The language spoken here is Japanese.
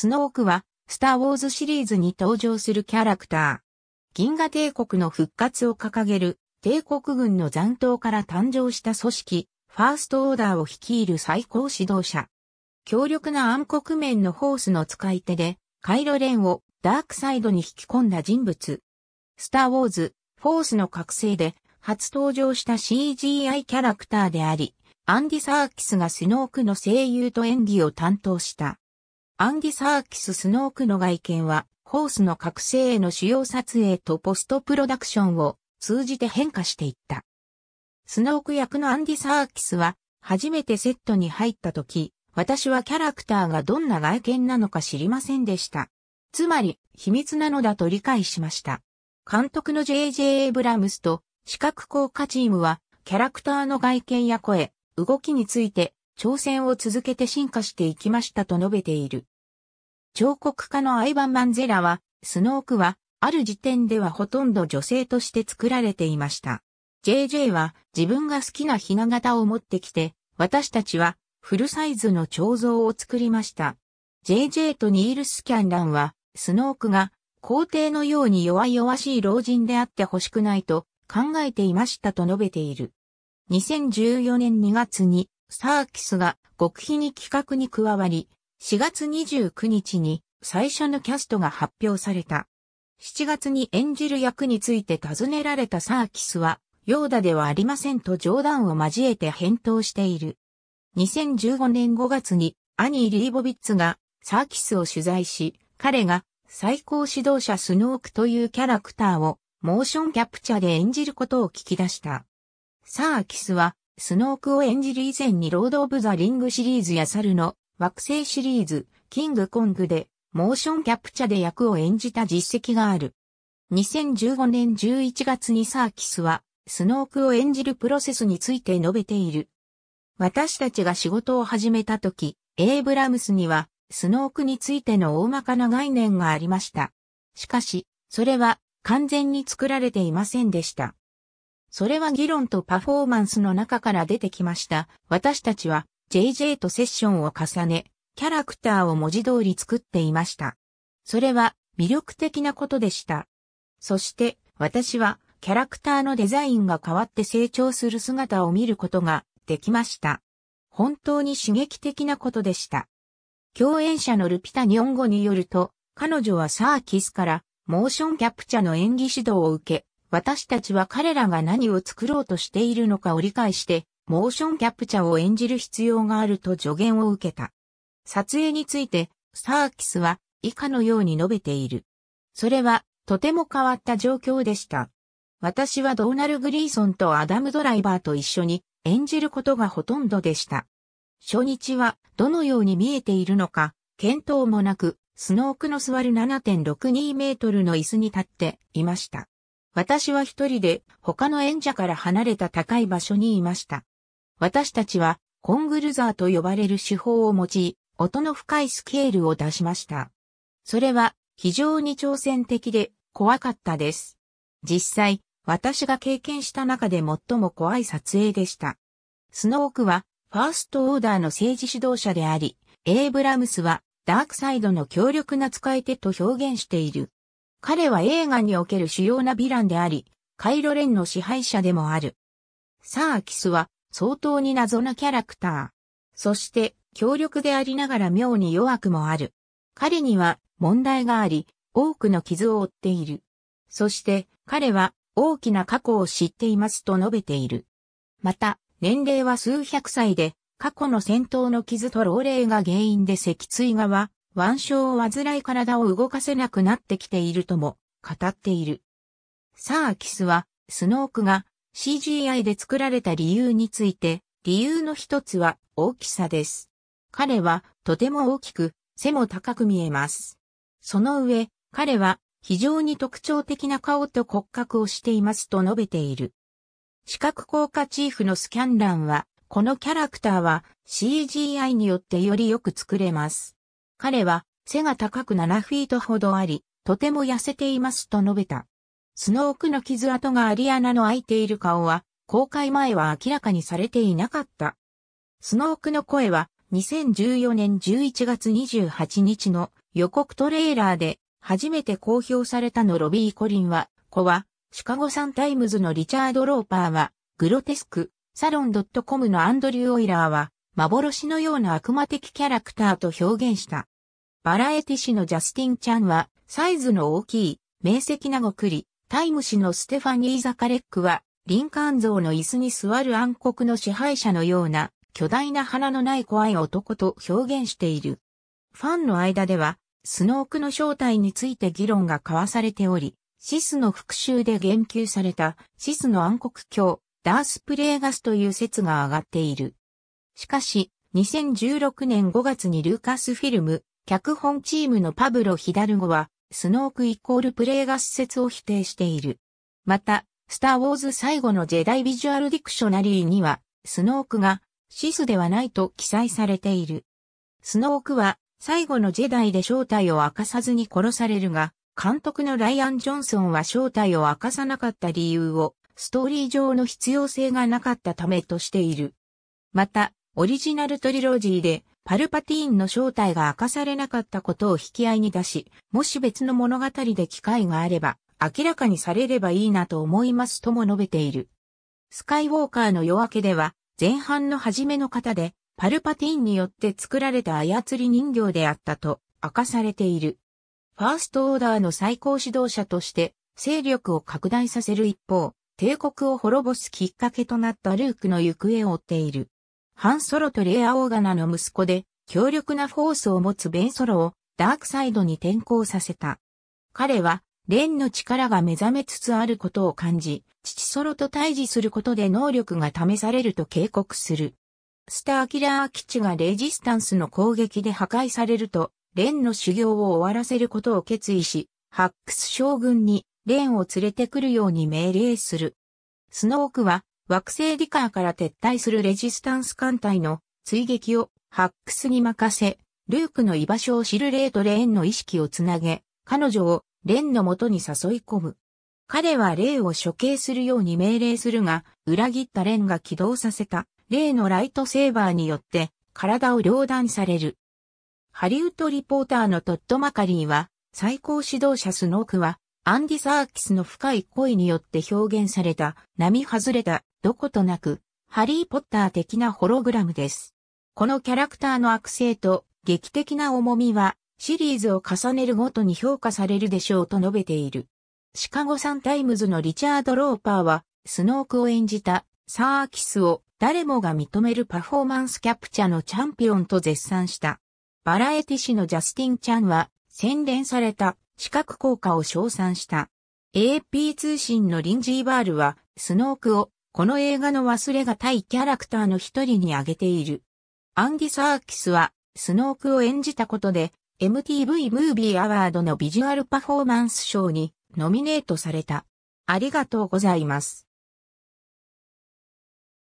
スノークは、スター・ウォーズシリーズに登場するキャラクター。銀河帝国の復活を掲げる、帝国軍の残党から誕生した組織、ファーストオーダーを率いる最高指導者。強力な暗黒面のホースの使い手で、カイロレンをダークサイドに引き込んだ人物。スター・ウォーズ、フォースの覚醒で、初登場した CGI キャラクターであり、アンディ・サーキスがスノークの声優と演技を担当した。アンディ・サーキス・スノークの外見は、ホースの覚醒への主要撮影とポストプロダクションを通じて変化していった。スノーク役のアンディ・サーキスは、初めてセットに入った時、私はキャラクターがどんな外見なのか知りませんでした。つまり、秘密なのだと理解しました。監督の J.J. エイブラムスと、視覚効果チームは、キャラクターの外見や声、動きについて、挑戦を続けて進化していきましたと述べている。彫刻家のアイヴァン・マンゼラは、スノークは、ある時点ではほとんど女性として作られていました。JJ は自分が好きなひな型を持ってきて、私たちはフルサイズの彫像を作りました。JJ とニール・スキャンランは、スノークが皇帝のように弱々しい老人であってほしくないと考えていましたと述べている。2014年2月にサーキスが極秘に企画に加わり、4月29日に最初のキャストが発表された。7月に演じる役について尋ねられたサーキスは、ヨーダではありませんと冗談を交えて返答している。2015年5月にアニー・リーボビッツがサーキスを取材し、彼が最高指導者スノークというキャラクターをモーションキャプチャで演じることを聞き出した。サーキスはスノークを演じる以前にロード・オブ・ザ・リングシリーズや猿の惑星シリーズ、キングコングで、モーションキャプチャで役を演じた実績がある。2015年11月にサーキスは、スノークを演じるプロセスについて述べている。私たちが仕事を始めた時、エイブラムスには、スノークについての大まかな概念がありました。しかし、それは完全に作られていませんでした。それは議論とパフォーマンスの中から出てきました。私たちは JJ とセッションを重ね、キャラクターを文字通り作っていました。それは魅力的なことでした。そして私はキャラクターのデザインが変わって成長する姿を見ることができました。本当に刺激的なことでした。共演者のルピタ・ニョンゴによると、彼女はサーキスからモーションキャプチャの演技指導を受け、私たちは彼らが何を作ろうとしているのかを理解して、モーションキャプチャを演じる必要があると助言を受けた。撮影について、サーキスは以下のように述べている。それは、とても変わった状況でした。私はドーナル・グリーソンとアダム・ドライバーと一緒に演じることがほとんどでした。初日はどのように見えているのか、見当もなく、スノークの座る7.62メートルの椅子に立っていました。私は一人で他の演者から離れた高い場所にいました。私たちは、コングルザーと呼ばれる手法を用い、音の深いスケールを出しました。それは、非常に挑戦的で、怖かったです。実際、私が経験した中で最も怖い撮影でした。スノークは、ファーストオーダーの政治指導者であり、エイブラムスは、ダークサイドの強力な使い手と表現している。彼は映画における主要なヴィランであり、カイロレンの支配者でもある。サーキスは、相当に謎なキャラクター。そして、強力でありながら妙に弱くもある。彼には問題があり、多くの傷を負っている。そして、彼は大きな過去を知っていますと述べている。また、年齢は数百歳で、過去の戦闘の傷と老齢が原因で脊椎側は、腕章を患い体を動かせなくなってきているとも語っている。サーキスは、スノークが CGI で作られた理由について、理由の一つは大きさです。彼はとても大きく、背も高く見えます。その上、彼は非常に特徴的な顔と骨格をしていますと述べている。視覚効果チーフのスキャンランは、このキャラクターは CGI によってよりよく作れます。彼は背が高く7フィートほどあり、とても痩せていますと述べた。スノークの傷跡がアリアナの開いている顔は、公開前は明らかにされていなかった。スノークの声は、2014年11月28日の予告トレーラーで、初めて公表されたのロビー・コリンは、子は、シカゴサンタイムズのリチャード・ローパーは、グロテスク、サロン .com のアンドリュー・オイラーは、幻のような悪魔的キャラクターと表現した。バラエティ誌のジャスティン・チャンは、サイズの大きい、明晰なごくり、タイム誌のステファニー・ザカレックは、リンカーン像の椅子に座る暗黒の支配者のような、巨大な鼻のない怖い男と表現している。ファンの間では、スノークの正体について議論が交わされており、シスの復讐で言及されたシスの暗黒教、ダースプレーガスという説が上がっている。しかし、2016年5月にルーカスフィルム、脚本チームのパブロ・ヒダルゴは、スノークイコールプレイが施設を否定している。また、スターウォーズ最後のジェダイビジュアルディクショナリーには、スノークがシスではないと記載されている。スノークは最後のジェダイで正体を明かさずに殺されるが、監督のライアン・ジョンソンは正体を明かさなかった理由を、ストーリー上の必要性がなかったためとしている。また、オリジナルトリロジーで、パルパティーンの正体が明かされなかったことを引き合いに出し、もし別の物語で機会があれば、明らかにされればいいなと思いますとも述べている。スカイウォーカーの夜明けでは、前半の初めの方で、パルパティーンによって作られた操り人形であったと明かされている。ファーストオーダーの最高指導者として、勢力を拡大させる一方、帝国を滅ぼすきっかけとなったルークの行方を追っている。ハンソロとレアオーガナの息子で、強力なフォースを持つベンソロをダークサイドに転向させた。彼は、レンの力が目覚めつつあることを感じ、父ソロと対峙することで能力が試されると警告する。スターキラー基地がレジスタンスの攻撃で破壊されると、レンの修行を終わらせることを決意し、ハックス将軍にレンを連れてくるように命令する。スノークは惑星リカーから撤退するレジスタンス艦隊の追撃をハックスに任せ、ルークの居場所を知るレイとレーンの意識をつなげ、彼女をレンの元に誘い込む。彼はレイを処刑するように命令するが、裏切ったレンが起動させたレイのライトセーバーによって体を両断される。ハリウッドリポーターのトッド・マカリーは、最高指導者スノークはアンディ・サーキスの深い恋によって表現された、並外れた、どことなく、ハリー・ポッター的なホログラムです。このキャラクターの悪性と劇的な重みは、シリーズを重ねるごとに評価されるでしょうと述べている。シカゴサンタイムズのリチャード・ローパーは、スノークを演じたサーキスを誰もが認めるパフォーマンスキャプチャのチャンピオンと絶賛した。バラエティ誌のジャスティン・チャンは、洗練された視覚効果を称賛した。AP 通信のリンジーバールは、スノークを、この映画の忘れがたいキャラクターの一人に挙げている。アンディ・サーキスは、スノークを演じたことで、MTV ムービーアワードのビジュアルパフォーマンス賞にノミネートされた。ありがとうございます。